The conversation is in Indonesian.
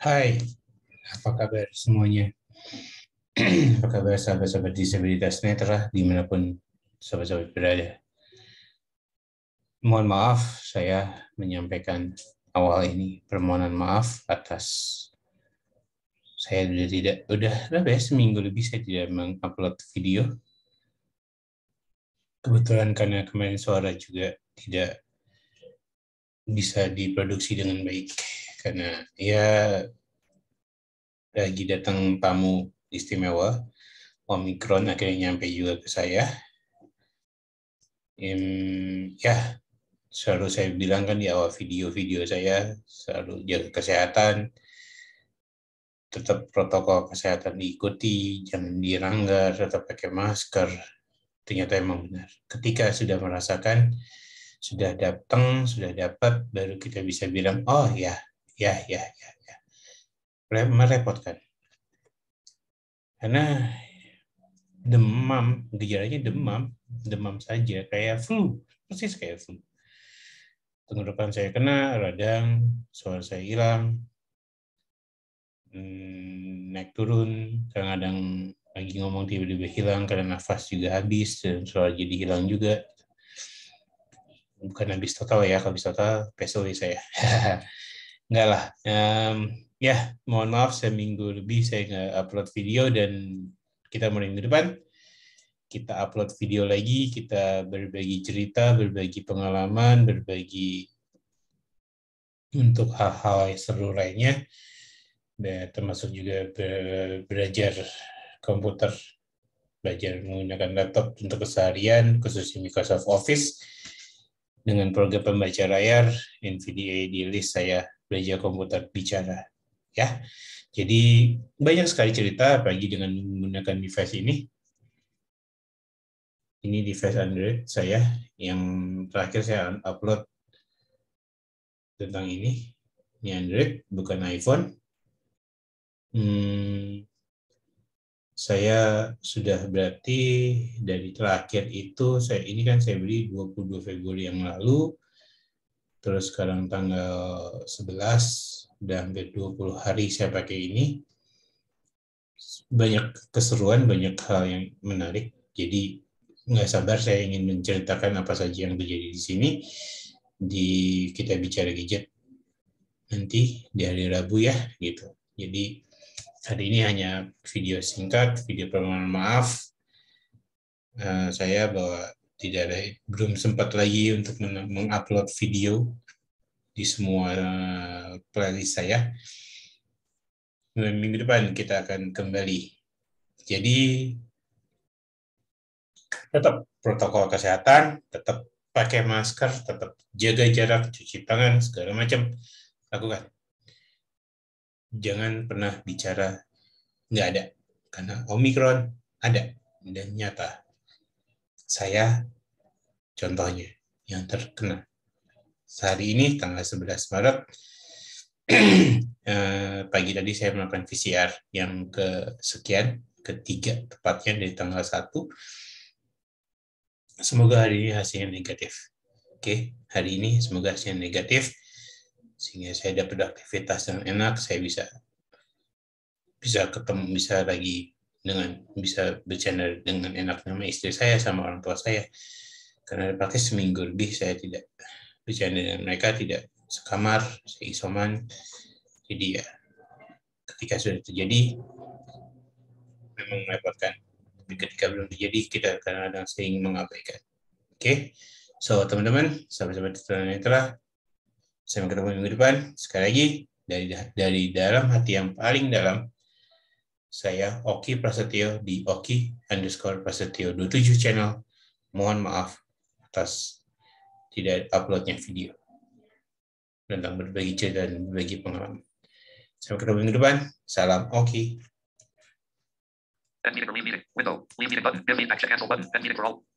Hai, apa kabar semuanya? apa kabar sahabat-sahabat disabilitas netra dimanapun sahabat-sahabat berada? Mohon maaf saya menyampaikan awal ini permohonan maaf atas saya sudah tidak udah berapa ya seminggu lebih saya tidak mengupload video. Kebetulan karena kemarin suara juga tidak bisa diproduksi dengan baik karena ya lagi datang tamu istimewa Omikron akhirnya nyampe juga ke saya. Um, ya, selalu saya bilang kan di awal video-video saya selalu jaga kesehatan, tetap protokol kesehatan diikuti, jangan diranggar, tetap pakai masker. Ternyata emang benar. Ketika sudah merasakan, sudah datang, sudah dapat, baru kita bisa bilang, oh ya, ya, ya, ya, ya. Merepotkan. Karena demam, gejalanya demam, demam saja, kayak flu, persis kayak flu. Tenggorokan saya kena, radang, suara saya hilang, hmm, naik turun, kadang-kadang lagi ngomong tiba-tiba hilang, karena nafas juga habis, dan suara jadi hilang juga. Bukan habis total ya, habis total, pesoi ya saya. Enggak lah. Um, ya, mohon maaf seminggu lebih saya nggak upload video dan kita mulai minggu depan. Kita upload video lagi, kita berbagi cerita, berbagi pengalaman, berbagi untuk hal-hal seru lainnya, termasuk juga belajar komputer, belajar menggunakan laptop untuk keseharian, khususnya Microsoft Office, dengan program pembaca layar, NVDA di list saya belajar komputer bicara ya. Jadi banyak sekali cerita apalagi dengan menggunakan device ini. Ini device Android saya yang terakhir saya upload tentang ini. Ini Android bukan iPhone. Hmm, saya sudah berarti dari terakhir itu saya ini kan saya beli 22 Februari yang lalu terus sekarang tanggal 11 dan hampir 20 hari saya pakai ini banyak keseruan banyak hal yang menarik jadi nggak sabar saya ingin menceritakan apa saja yang terjadi di sini di kita bicara gadget nanti di hari Rabu ya gitu jadi hari ini hanya video singkat video permohonan maaf uh, saya bahwa tidak ada belum sempat lagi untuk mengupload video di semua eh, playlist saya. Minggu depan kita akan kembali. Jadi tetap protokol kesehatan, tetap pakai masker, tetap jaga jarak, cuci tangan, segala macam lakukan. Jangan pernah bicara nggak ada karena Omikron ada dan nyata saya contohnya yang terkena. Sehari ini tanggal 11 Maret eh, pagi tadi saya melakukan PCR yang kesekian ketiga tepatnya dari tanggal 1. Semoga hari ini hasilnya negatif. Oke, hari ini semoga hasilnya negatif sehingga saya dapat aktivitas yang enak, saya bisa bisa ketemu bisa lagi dengan bisa bercanda dengan enak sama istri saya sama orang tua saya karena pakai seminggu lebih saya tidak bercanda dengan mereka tidak sekamar seisoman jadi ya ketika sudah terjadi memang merepotkan tapi ketika belum terjadi kita kadang-kadang sering mengabaikan oke okay? so teman-teman sampai-sampai netra sampai ketemu minggu depan sekali lagi dari dari dalam hati yang paling dalam saya Oki Prasetyo di Oki underscore Prasetyo 27 channel. Mohon maaf atas tidak uploadnya video tentang berbagi cerita dan berbagi pengalaman. Sampai ketemu minggu depan. Salam Oki. Okay.